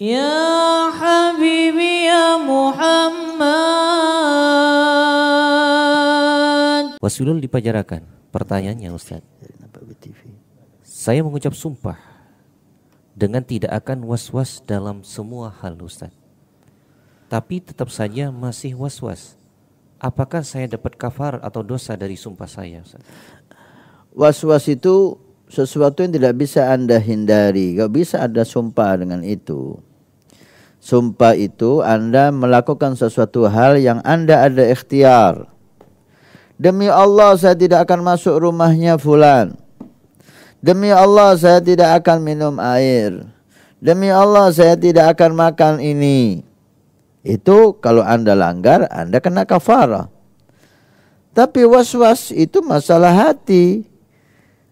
Ya Habibi ya Muhammad. Wasulul dipajarakan. Pertanyaannya Ustaz. Saya mengucap sumpah dengan tidak akan was-was dalam semua hal Ustaz. Tapi tetap saja masih was-was. Apakah saya dapat kafar atau dosa dari sumpah saya Was-was itu sesuatu yang tidak bisa Anda hindari. Gak bisa ada sumpah dengan itu Sumpah itu Anda melakukan sesuatu hal yang Anda ada ikhtiar. Demi Allah saya tidak akan masuk rumahnya fulan. Demi Allah saya tidak akan minum air. Demi Allah saya tidak akan makan ini. Itu kalau Anda langgar Anda kena kafarah. Tapi was-was itu masalah hati.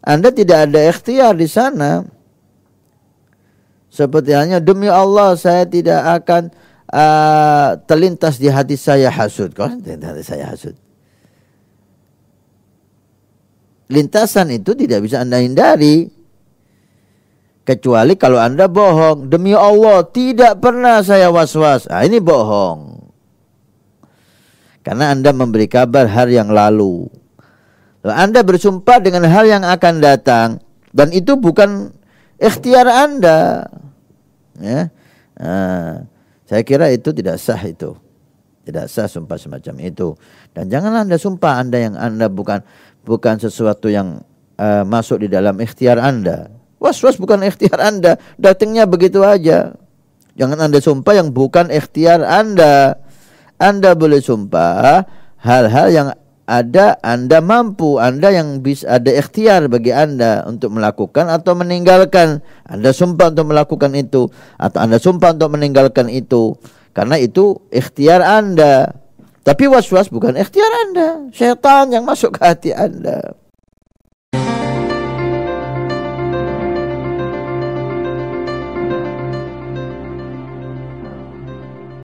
Anda tidak ada ikhtiar di sana. Seperti hanya demi Allah saya tidak akan uh, terlintas di hati saya hasud. kok terlintas hati saya hasud. Lintasan itu tidak bisa Anda hindari. Kecuali kalau Anda bohong. Demi Allah tidak pernah saya was-was. Nah, ini bohong. Karena Anda memberi kabar hari yang Lalu anda bersumpah dengan hal yang akan datang. Dan itu bukan Ikhtiar Anda. Ya. Nah, saya kira itu tidak sah itu. Tidak sah sumpah semacam itu. Dan janganlah Anda sumpah Anda yang Anda bukan bukan sesuatu yang uh, masuk di dalam ikhtiar Anda. Was-was bukan ikhtiar Anda, datangnya begitu aja. Jangan Anda sumpah yang bukan ikhtiar Anda. Anda boleh sumpah hal-hal yang ada Anda mampu, Anda yang bisa ada ikhtiar bagi Anda untuk melakukan atau meninggalkan. Anda sumpah untuk melakukan itu atau Anda sumpah untuk meninggalkan itu. Karena itu ikhtiar Anda. Tapi was-was bukan ikhtiar Anda, setan yang masuk ke hati Anda.